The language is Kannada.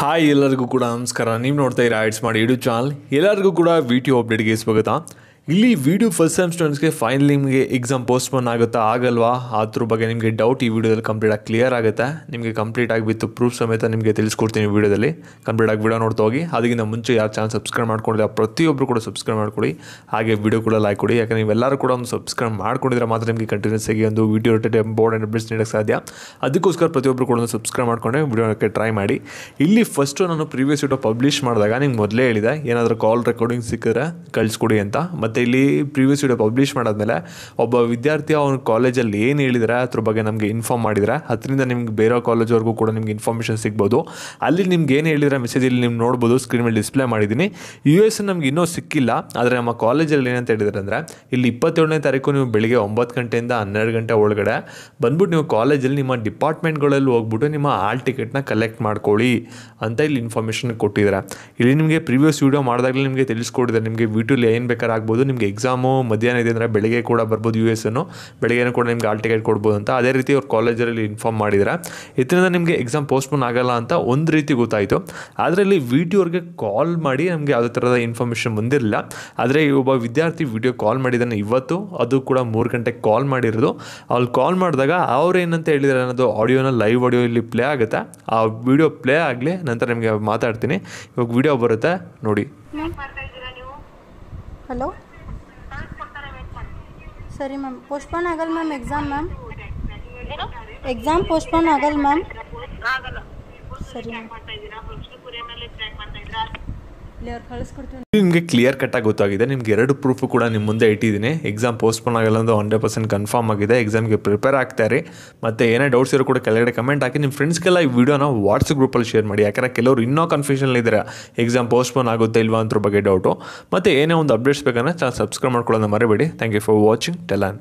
ಹಾಯ್ ಎಲ್ಲರಿಗೂ ಕೂಡ ನಮಸ್ಕಾರ ನೀವು ನೋಡ್ತಾ ಇರೋ ಆಡ್ಸ್ ಮಾಡಿ ಯೂಟ್ಯೂಬ್ ಚಾನಲ್ ಎಲ್ಲರಿಗೂ ಕೂಡ ವಿಡಿಯೋ ಅಪ್ಡೇಟ್ಗೆ ಸ್ವಾಗತ ಇಲ್ಲಿ ವಿಡಿಯೋ ಫಸ್ಟ್ ಸೆಮ್ ಸ್ಟೂಡೆಂಟ್ಸ್ಗೆ ಫೈನಲ್ ನಿಮಗೆ ಎಕ್ಸಾಮ್ ಪೋಸ್ಟ್ಪೋನ್ ಆಗುತ್ತಾ ಆಗಲ್ವಾ ಅದ್ರ ಬಗ್ಗೆ ನಿಮಗೆ ಡೌಟ್ ಈ ವಿಡಿಯೋದಲ್ಲಿ ಆಗಿ ಕ್ಲಿಯರ್ ಆಗುತ್ತೆ ನಿಮಗೆ ಕಂಪ್ಲೀಟ್ ಆಗಿಬಿತ್ತು ಪ್ರೂಫ್ ಸಮೇತ ನಿಮಗೆ ತಿಳಿಸ್ಕೊಡ್ತೀನಿ ವಿಡಿಯೋದಲ್ಲಿ ಕಂಪ್ಲೀಟ್ ಆಗಿ ವಿಡಿಯೋ ನೋಡ್ತಾ ಹೋಗಿ ಅದಕ್ಕಿಂತ ಮುಂಚೆ ಯಾರು ಚಾನಲ್ ಸಬ್ಸ್ಕ್ರೈಬ್ ಮಾಡ್ಕೊಂಡಿಲ್ಲ ಪ್ರತಿಯೊಬ್ಬರು ಕೂಡ ಸಬ್ಸ್ಕ್ರೈಬ್ ಮಾಡ್ಕೊಡಿ ಹಾಗೆ ವಿಡಿಯೋ ಕೂಡ ಲೈಕ್ ಕೊಡಿ ಯಾಕಂದರೆ ನೀವೆಲ್ಲರೂ ಕೂಡ ಒಂದು ಸಬ್ಸ್ಕ್ರೈಬ್ ಮಾಡ್ಕೊಂಡಿದ್ರೆ ಮಾತ್ರ ನಿಮಗೆ ಕಂಟಿನ್ಯೂಸ್ ಆಗಿ ಒಂದು ವಿಡಿಯೋ ಬೋರ್ಡ್ ಇಂಪಾರ್ಟೆಂಟ್ ಅಪ್ಡೇಟ್ಸ್ ನೀಡೋಕ್ಕೆ ಸಾಧ್ಯ ಅದಕ್ಕೋಸ್ಕರ ಪ್ರತಿಯೊಬ್ಬರು ಕೂಡ ಒಂದು ಸಬ್ಸ್ಕ್ರೈಬ್ ವಿಡಿಯೋ ವಿಡಿಯೋಕ್ಕೆ ಟ್ರೈ ಮಾಡಿ ಇಲ್ಲಿ ಫಸ್ಟು ನಾನು ಪ್ರೀವಿಯಸ್ ವಿಡಿಯೋ ಪಬ್ಲಿಷ್ ಮಾಡಿದಾಗ ನಿಮ್ಗೆ ಮೊದಲೇ ಹೇಳಿದೆ ಏನಾದರೂ ಕಾಲ್ ರೆಕಾರ್ಡಿಂಗ್ ಸಿಕ್ಕಿದ್ರೆ ಕಳಿಸ್ಕೊಡಿ ಅಂತ ಮತ್ತು ಮತ್ತು ಇಲ್ಲಿ ಪ್ರೀವಿಯಸ್ ವಿಡಿಯೋ ಪಬ್ಲಿಷ್ ಮೇಲೆ ಒಬ್ಬ ವಿದ್ಯಾರ್ಥಿ ಅವ್ನ ಕಾಲೇಜಲ್ಲಿ ಏನು ಹೇಳಿದರೆ ಅದ್ರ ಬಗ್ಗೆ ನಮಗೆ ಇನ್ಫಾರ್ಮ್ ಮಾಡಿದರೆ ಅದರಿಂದ ನಿಮ್ಗೆ ಬೇರೆ ಕಾಲೇಜ್ವರೆಗೂ ಕೂಡ ನಿಮ್ಗೆ ಇನ್ಫಾರ್ಮೇಷನ್ ಸಿಗ್ಬೋದು ಅಲ್ಲಿ ನಿಮ್ಗೆ ಏನು ಹೇಳಿದ್ರೆ ಮೆಸೇಜ್ ಇಲ್ಲಿ ನೀವು ನೋಡ್ಬೋದು ಸ್ಕ್ರೀನ್ ಮೇಲೆ ಡಿಸ್ಪ್ಲೇ ಮಾಡಿದ್ದೀನಿ ಯು ಎಸ್ ನಮ್ಗೆ ಇನ್ನೂ ಸಿಕ್ಕಿಲ್ಲ ಆದರೆ ನಮ್ಮ ಕಾಲೇಜಲ್ಲಿ ಏನಂತ ಹೇಳಿದ್ರೆ ಅಂದರೆ ಇಲ್ಲಿ ಇಪ್ಪತ್ತೇಳನೇ ತಾರೀಕು ನೀವು ಬೆಳಿಗ್ಗೆ ಒಂಬತ್ತು ಗಂಟೆಯಿಂದ ಹನ್ನೆರಡು ಗಂಟೆ ಒಳಗಡೆ ಬಂದ್ಬಿಟ್ಟು ನೀವು ಕಾಲೇಜಲ್ಲಿ ನಿಮ್ಮ ಡಿಪಾರ್ಟ್ಮೆಂಟ್ಗಳಲ್ಲಿ ಹೋಗ್ಬಿಟ್ಟು ನಿಮ್ಮ ಹಾಲ್ ಟಿಕೆಟ್ನ ಕಲೆಕ್ಟ್ ಮಾಡ್ಕೊಳ್ಳಿ ಅಂತ ಇಲ್ಲಿ ಇನ್ಫಾರ್ಮೇಷನ್ ಕೊಟ್ಟಿದ್ದಾರೆ ಇಲ್ಲಿ ನಿಮಗೆ ಪ್ರೀವಿಯಸ್ ವೀಡಿಯೋ ಮಾಡಿದಾಗಲೇ ನಿಮಗೆ ತಿಳಿಸ್ಕೊಟ್ಟಿದ್ದಾರೆ ನಿಮಗೆ ವೀಟಲ್ಲಿ ಏನು ಬೇಕಾದ್ರೆ ಆಗ್ಬೋದು ನಿಮಗೆ ಎಕ್ಸಾಮು ಮಧ್ಯಾಹ್ನ ಇದೆ ಅಂದರೆ ಬೆಳಗ್ಗೆ ಕೂಡ ಬರ್ಬೋದು ಯು ಎಸ್ ಅನ್ನು ಬೆಳಗ್ಗೆನೂ ಕೂಡ ನಿಮ್ಗೆ ಆಲ್ ಟಿಕೆಟ್ ಕೊಡ್ಬೋದು ಅಂತ ಅದೇ ರೀತಿ ಅವ್ರು ಕಾಲೇಜಲ್ಲಿ ಇನ್ಫಾರ್ಮ್ ಮಾಡಿದ್ದಾರೆ ಇದರಿಂದ ನಿಮಗೆ ಎಕ್ಸಾಮ್ ಪೋಸ್ಟ್ಪೋನ್ ಆಗಲ್ಲ ಅಂತ ಒಂದು ರೀತಿ ಗೊತ್ತಾಯಿತು ಅದರಲ್ಲಿ ವಿಡಿಯೋರಿಗೆ ಕಾಲ್ ಮಾಡಿ ನಮಗೆ ಯಾವುದೇ ಥರದ ಇನ್ಫಾರ್ಮೇಷನ್ ಬಂದಿರಲಿಲ್ಲ ಆದರೆ ಒಬ್ಬ ವಿದ್ಯಾರ್ಥಿ ವಿಡಿಯೋ ಕಾಲ್ ಮಾಡಿದ್ದಾನೆ ಇವತ್ತು ಅದು ಕೂಡ ಮೂರು ಗಂಟೆಗೆ ಕಾಲ್ ಮಾಡಿರೋದು ಅವ್ರು ಕಾಲ್ ಮಾಡಿದಾಗ ಅವ್ರೇನಂತ ಹೇಳಿದ್ದಾರೆ ಅನ್ನೋದು ಆಡಿಯೋನ ಲೈವ್ ಆಡಿಯೋ ಇಲ್ಲಿ ಪ್ಲೇ ಆಗುತ್ತೆ ಆ ವಿಡಿಯೋ ಪ್ಲೇ ಆಗಲಿ ನಂತರ ನಿಮಗೆ ಮಾತಾಡ್ತೀನಿ ಇವಾಗ ವಿಡಿಯೋ ಬರುತ್ತೆ ನೋಡಿ ಹಲೋ ಸರಿ ಮ್ಯಾಮ್ ಪೋಸ್ಟ್ಪೋನ್ ಆಗಲ್ಲ ma'am exam ma'am exam postpone ಆಗಲ್ಲ ಮ್ಯಾಮ್ ಸರಿ ಮ್ಯಾಮ್ ನಿಮಗೆ ಕ್ಲಿಯರ್ ಕಟ್ಟಾಗಿ ಗೊತ್ತಾಗಿದೆ ನಿಮ್ಗೆ ಎರಡು ಪ್ರೂಫ್ ಕೂಡ ನಿಮ್ಮ ಮುಂದೆ ಇಟ್ಟಿದ್ದೀನಿ ಎಕ್ಸಾಮ್ ಪೋನ್ ಆಗಲ್ಲ ಅಂದ್ರೆ ಹಂಡ್ರೆಡ್ ಪರ್ಸೆಂಟ್ ಕನ್ಫರ್ಮ್ ಆಗಿದೆ ಎಕ್ಸಾಮ್ಗೆ ಪ್ರಿಪೇರ್ ಆಗ್ತಾ ರೀ ಮತ್ತು ಏನೇ ಡೌಟ್ಸ್ ಇರೋ ಕೂಡ ಕೆಳಗಡೆ ಕಮೆಂಟ್ ಹಾಕಿ ನಿಮ್ಮ ಫ್ರೆಂಡ್ಸ್ಗೆಲ್ಲ ಈ ವಿಡಿಯೋನ ಗ್ರೂಪ್ ಗ್ರೂಪಲ್ಲಿ ಶೇರ್ ಮಾಡಿ ಯಾಕಂದರೆ ಕೆಲವರು ಇನ್ನೂ ಕನ್ಫ್ಯೂಷನ್ ಇದ್ದಾರೆ ಎಕ್ಸಾಮ್ ಪೋಸ್ಟ್ಪೋನ್ ಆಗುತ್ತೆ ಇಲ್ವಾ ಅಂತರ ಬಗ್ಗೆ ಡೌಟು ಮತ್ತೆ ಏನೇ ಒಂದು ಅಪ್ಡೇಟ್ಸ್ ಬೇಕಂದ್ರೆ ಚಾನಲ್ ಸಬ್ಸ್ಕ್ರೈಬ್ ಮಾಡ್ಕೊಳ್ಳೋಣ ಮರಬೇಡಿ ಥ್ಯಾಂಕ್ ಯು ಫಾರ್ ವಾಚಿಂಗ್ ಟೆಲಾನ್